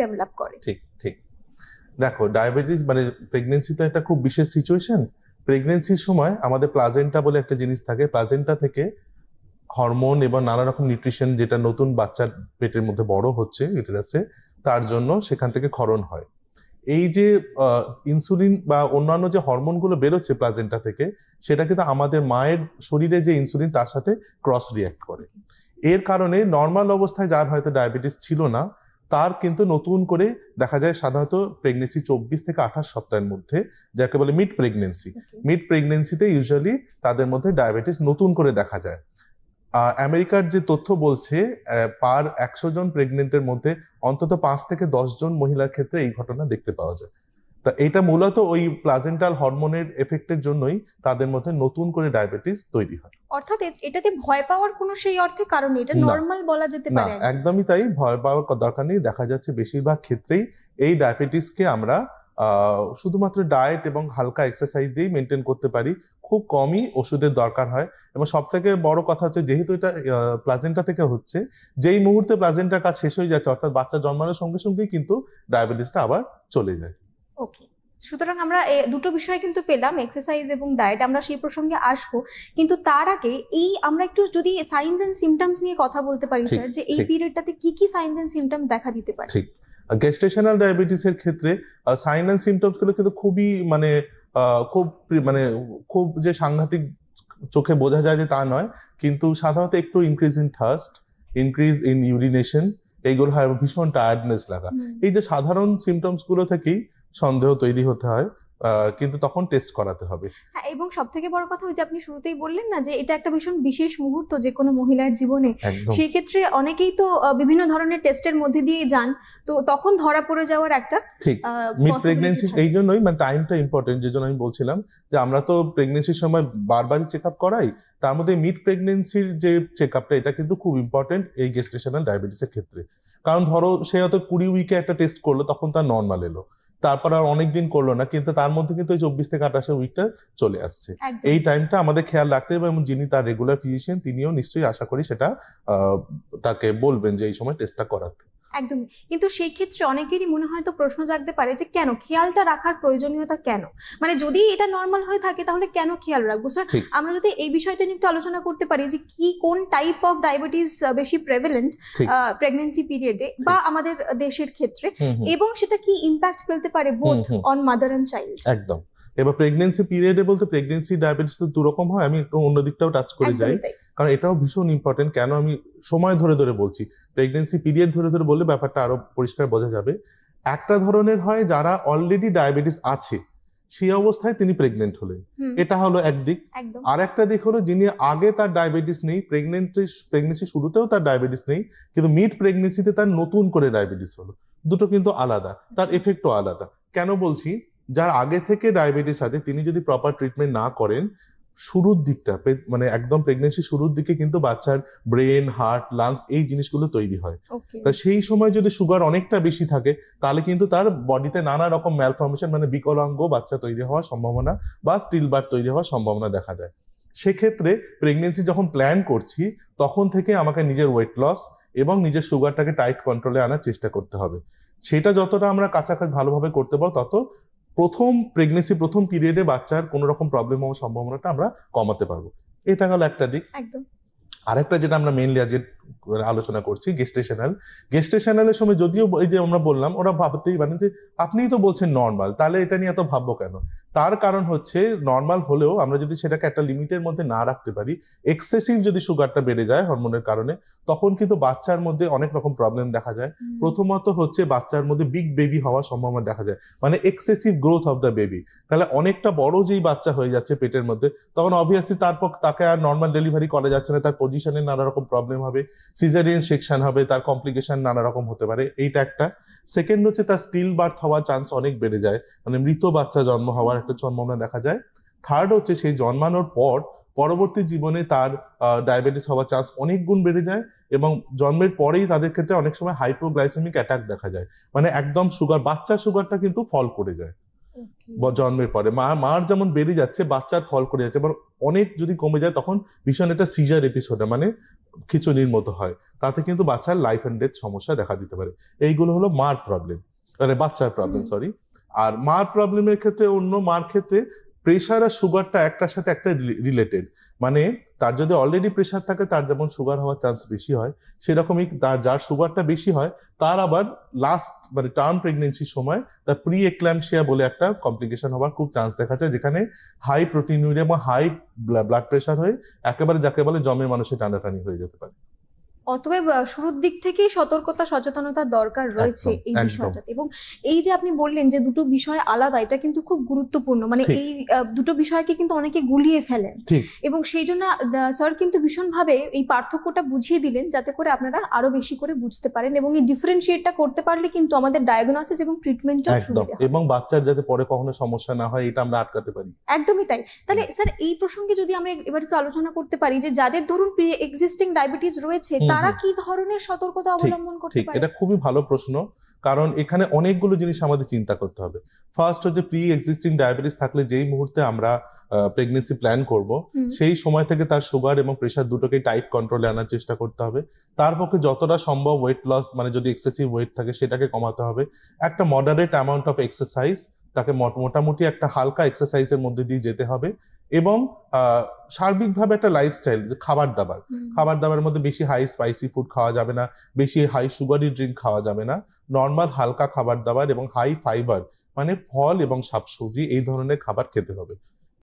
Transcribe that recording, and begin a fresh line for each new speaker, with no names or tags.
Develop করে
ঠিক ঠিক দেখো ডায়াবেটিস মানে প্রেগনেন্সি তো একটা খুব বিশেষ সিচুয়েশন প্রেগনেন্সির সময় আমাদের প্লাজেন্টা বলে একটা জিনিস থাকে প্লাজেন্টা থেকে হরমোন এবং নানা রকম নিউট্রিশন যেটা নতুন বাচ্চার পেটের মধ্যে বড় হচ্ছে ইউটেরাসে তার জন্য সেখান থেকে ক্ষরণ হয় এই যে ইনসুলিন বা অন্যান্য যে হরমোনগুলো বেরোচ্ছে প্লাজেন্টা থেকে সেটা কিন্তু আমাদের মায়ের শরীরে যে ইনসুলিন তার সাথে ক্রস রিয়াক্ট করে এর কারণে নর্মাল অবস্থায় যার হয়তো ডায়াবেটিস ছিল না তার কিন্তু নতুন করে দেখা যায় সাধারণত প্রেগনেন্সি চব্বিশ থেকে আঠাশ সপ্তাহের মধ্যে যাকে বলে মিড প্রেগনেন্সি মিড প্রেগনেন্সিতে ইউজুয়ালি তাদের মধ্যে ডায়াবেটিস নতুন করে দেখা যায় আমেরিকার যে তথ্য বলছে পার একশো জন প্রেগনেন্টের মধ্যে অন্তত পাঁচ থেকে দশ জন মহিলার ক্ষেত্রে এই ঘটনা দেখতে পাওয়া যায় তা এটা মূলত ওই প্লাজেন্টাল হরমোনের এফেক্টের জন্যই তাদের মধ্যে নতুন করে ডায়াবেটিস তৈরি হয়
অর্থাৎ এটাতে ভয় পাওয়ার কোনো সেই অর্থে কারণ এটা নর্মাল বলা যেতে পারে না
একদমই তাই ভয় পাওয়ার দরকার নেই দেখা যাচ্ছে বেশিরভাগ ক্ষেত্রেই এই ডায়াবেটিসকে আমরা শুধুমাত্র ডায়েট এবং হালকা এক্সারসাইজ দিয়েই মেনটেন করতে পারি খুব কমই ওষুধের দরকার হয় এবং সব থেকে বড় কথা হচ্ছে যেহেতু এটা প্লাজেন্টা থেকে হচ্ছে যেই মুহূর্তে প্লাজেন্টার কাজ শেষ হয়ে যাচ্ছে অর্থাৎ বাচ্চা জন্মানোর সঙ্গে সঙ্গেই কিন্তু ডায়াবেটিসটা আবার চলে যায়
ওকে সুতরাং আমরা দুটো বিষয় কিন্তু পেলাম এক্সারসাইজ এবং ডায়েট আমরা সেই প্রসঙ্গে আসব কিন্তু তার আগে এই আমরা একটু যদি সাইন্স এন্ড সিমটমস নিয়ে কথা বলতে পারি স্যার যে এই পিরিয়ডটাতে কি কি সাইন্স এন্ড সিমটম দেখা দিতে পারে ঠিক
গ্যাস্ট্রেশনাল ডায়াবেটিসের ক্ষেত্রে সাইন এন্ড সিমটমস গুলো কিন্তু খুবই মানে খুব মানে খুব যে সাংঘাতিক চোখে বোঝা যায় যে তা নয় কিন্তু সাধারণত একটু increase in thirst increase in urination এইগুলো হয় ভীষণ টায়ার্ডনেস লাগা এই যে সাধারণ সিমটমস গুলো থেকেই সন্দেহ তৈরি হতে হয় কিন্তু তখন টেস্ট করাতে
হবে হ্যাঁ এবং সব থেকে বড় কথা ওই যে আপনি শুরুতেই বললেন না যে এটা একটা ভীষণ বিশেষ মুহূর্ত যে কোনো মহিলার জীবনে সেই ক্ষেত্রে অনেকেই তো বিভিন্ন ধরনের টেস্টের মধ্যে দিয়ে যান তো তখন ধরা পড়ে যাওয়ার একটা ঠিক মিড প্রেগনেন্সি
এই জন্যই মানে টাইমটা ইম্পর্টেন্ট যে আমি বলছিলাম যে আমরা তো প্রেগনেন্সির সময় বারবারই চেক আপ করাই তার মধ্যে মিড প্রেগনেন্সির যে চেক আপটা এটা কিন্তু খুব ইম্পর্টেন্ট এই গেস্টেশনাল ডায়াবেটিসের ক্ষেত্রে কারণ ধরো সে হয়তো কুড়ি উইকে একটা টেস্ট করলো তখন তার নর্মাল এলো তারপর আর অনেকদিন করলো না কিন্তু তার মধ্যে কিন্তু ওই চব্বিশ থেকে আঠাশে উইকটা চলে আসছে এই টাইমটা আমাদের খেয়াল রাখতে হবে এবং যিনি তার রেগুলার ফিজিশিয়ান তিনিও নিশ্চয়ই আশা করি সেটা তাকে বলবেন যে এই সময় টেস্টটা করাতে
একদম কিন্তু সেই ক্ষেত্রে অনেকেরই মনে হয়তো প্রশ্ন জাগতে পারে যে কেন খেয়ালটা রাখার প্রয়োজনীয়তা কেন মানে যদি এটা নর্মাল হয়ে থাকে তাহলে কেন খেয়াল রাখবো স্যার আমরা যদি এই বিষয়টা নিয়ে একটু আলোচনা করতে পারি যে কি কোন টাইপ অফ ডায়াবেটিস বেশি প্রেভেলেন্ট প্রেগনেন্সি পিরিয়ডে বা আমাদের দেশের ক্ষেত্রে এবং সেটা কি ইম্প্যাক্ট ফেলতে পারে both on mother and child
একদম এবার প্রেগনেন্সি পিরিয়ডে বলতে প্রেগনেন্সি ডায়াবেটিস তো দুরকম হয় আমি একটু অন্য দিকটাও টাচ করে যাই কারণ এটাও ভীষণ ইম্পর্টেন্ট কেন আমি সময় ধরে ধরে বলছি প্রেগনেন্সি পিরিয়ড ধরে ধরে বললে ব্যাপারটা আরো পরিষ্কার বোঝা যাবে একটা ধরনের হয় যারা অলরেডি ডায়াবেটিস আছে সেই অবস্থায় তিনি প্রেগনেন্ট হলেন এটা হলো একদিক আর একটা দিক হলো যিনি আগে তার ডায়াবেটিস নেই প্রেগনেন্সি প্রেগনেন্সি শুরুতেও তার ডায়াবেটিস নেই কিন্তু মিড প্রেগনেন্সিতে তার নতুন করে ডায়াবেটিস হলো দুটো কিন্তু আলাদা তার এফেক্টও আচ্ছা। আলাদা কেন বলছি যার আগে থেকে ডায়াবেটিস আছে তিনি যদি প্রপার ট্রিটমেন্ট না করেন শুরুর দিকটা মানে একদম প্রেগনেন্সি শুরুর দিকে কিন্তু বাচ্চার ব্রেন হার্ট লাংস এই জিনিসগুলো তৈরি হয় তা সেই সময় যদি সুগার অনেকটা বেশি থাকে তাহলে কিন্তু তার বডিতে নানা রকম ম্যালফর্মেশন মানে বিকলাঙ্গ বাচ্চা তৈরি হওয়ার সম্ভাবনা বা স্টিল বার তৈরি হওয়ার সম্ভাবনা দেখা দেয় সেক্ষেত্রে প্রেগনেন্সি যখন প্ল্যান করছি তখন থেকে আমাকে নিজের ওয়েট লস এবং নিজের সুগারটাকে টাইট কন্ট্রোলে আনার চেষ্টা করতে হবে সেটা যতটা আমরা কাছাকাছি ভালোভাবে করতে পারবো তত প্রথম প্রেগনেন্সি প্রথম পিরিয়ডে বাচ্চার কোন রকম প্রবলেম হওয়ার সম্ভাবনাটা আমরা কমাতে পারবো এটা হলো একটা দিক একদম আরেকটা যেটা আমরা মেইনলি আজকে আলোচনা করছি গেস্টেশনাল গেস্টেশনাল এর সময় যদিও এই যে আমরা বললাম ওরা ভাবতেই মানে যে আপনিই তো বলছেন নর্মাল তাহলে এটা নিয়ে এত ভাববো কেন তার কারণ হচ্ছে নর্মাল হলেও আমরা যদি সেটাকে একটা লিমিটের মধ্যে না রাখতে পারি এক্সেসিভ যদি সুগারটা বেড়ে যায় হরমোনের কারণে তখন কিন্তু বাচ্চার মধ্যে অনেক রকম প্রবলেম দেখা যায় প্রথমত হচ্ছে বাচ্চার মধ্যে বিগ বেবি হওয়ার সম্ভাবনা দেখা যায় মানে excessive growth of the baby তাহলে অনেকটা বড় যেই বাচ্চা হয়ে যাচ্ছে পেটের মধ্যে তখন অবভিয়াসলি তার তাকে আর নর্মাল ডেলিভারি করা যাচ্ছে না তার পজিশনে নানা রকম প্রবলেম হবে সিজারিয়ান সেকশন হবে তার কমপ্লিকেশন নানা রকম হতে পারে এইটা একটা সেকেন্ড হচ্ছে তার স্টিল বার্থ হওয়ার চান্স অনেক বেড়ে যায় মানে মৃত বাচ্চা জন্ম হওয়ার একটা সম্ভাবনা দেখা যায় থার্ড হচ্ছে সেই জন্মানোর পর পরবর্তী জীবনে তার ডায়াবেটিস হওয়ার চান্স অনেক গুণ বেড়ে যায় এবং জন্মের পরেই তাদের ক্ষেত্রে অনেক সময় হাইপোগ্লাইসেমিক অ্যাটাক দেখা যায় মানে একদম সুগার বাচ্চা সুগারটা কিন্তু ফল করে যায় জন্মের পরে মা মার যেমন বেড়ে যাচ্ছে বাচ্চার ফল করে যাচ্ছে এবার অনেক যদি কমে যায় তখন ভীষণ একটা সিজার এপিসোড মানে খিচুড়ির মতো হয় তাতে কিন্তু বাচ্চার লাইফ অ্যান্ড ডেথ সমস্যা দেখা দিতে পারে এইগুলো হলো মার প্রবলেম মানে বাচ্চার প্রবলেম সরি আর মার প্রবলেমের ক্ষেত্রে অন্য মার ক্ষেত্রে প্রেশার আর সুগারটা একটার সাথে একটা রিলেটেড মানে তার যদি অলরেডি প্রেশার থাকে তার যেমন সুগার হওয়ার চান্স বেশি হয় সেরকমই তার যার সুগারটা বেশি হয় তার আবার লাস্ট মানে টার্ম প্রেগনেন্সির সময় তার প্রি এক্ল্যামশিয়া বলে একটা কমপ্লিকেশন হওয়ার খুব চান্স দেখা যায় যেখানে হাই প্রোটিন ইউরিয়া বা হাই ব্লাড প্রেশার হয়ে একেবারে যাকে বলে জমে মানুষের টানাটানি হয়ে যেতে
পারে অতএব শুরুর দিক থেকেই সতর্কতা সচেতনতা দরকার রয়েছে এই বিষয়টাতে এবং এই যে আপনি বললেন যে দুটো বিষয় আলাদা এটা কিন্তু খুব গুরুত্বপূর্ণ মানে এই দুটো বিষয়কে কিন্তু অনেকে গুলিয়ে ফেলেন এবং সেই জন্য স্যার কিন্তু ভীষণভাবে এই পার্থক্যটা বুঝিয়ে দিলেন যাতে করে আপনারা আরো বেশি করে বুঝতে পারেন এবং এই ডিফারেন্সিয়েটটা করতে পারলে কিন্তু আমাদের ডায়াগনোসিস এবং ট্রিটমেন্টটা সুবিধা এবং
বাচ্চার যাতে পরে কখনো সমস্যা না হয় এটা আমরা আটকাতে পারি
একদমই তাই তাহলে স্যার এই প্রসঙ্গে যদি আমরা এবার একটু আলোচনা করতে পারি যে যাদের ধরুন প্রি এক্সিস্টিং ডায়াবেটিস রয়েছে তারা কি ধরনের সতর্কতা অবলম্বন করতে পারে এটা
খুবই ভালো প্রশ্ন কারণ এখানে অনেকগুলো জিনিস আমাদের চিন্তা করতে হবে ফার্স্ট হচ্ছে প্রি এক্সিস্টিং ডায়াবেটিস থাকলে যেই মুহূর্তে আমরা প্রেগনেন্সি প্ল্যান করব সেই সময় থেকে তার সুগার এবং প্রেশার দুটোকে টাইট কন্ট্রোলে আনার চেষ্টা করতে হবে তার পক্ষে যতটা সম্ভব ওয়েট লস মানে যদি এক্সেসিভ ওয়েট থাকে সেটাকে কমাতে হবে একটা মডারেট অ্যামাউন্ট অফ এক্সারসাইজ তাকে মোটামুটি একটা হালকা এক্সারসাইজের মধ্যে দিয়ে যেতে হবে এবং সার্বিকভাবে একটা লাইফস্টাইল যে খাবার দাবার খাবার দাবার মধ্যে বেশি হাই স্পাইসি ফুড খাওয়া যাবে না বেশি হাই সুগারি ড্রিঙ্ক খাওয়া যাবে না নর্মাল হালকা খাবার দাবার এবং হাই ফাইবার মানে ফল এবং শাকসবজি এই ধরনের খাবার খেতে হবে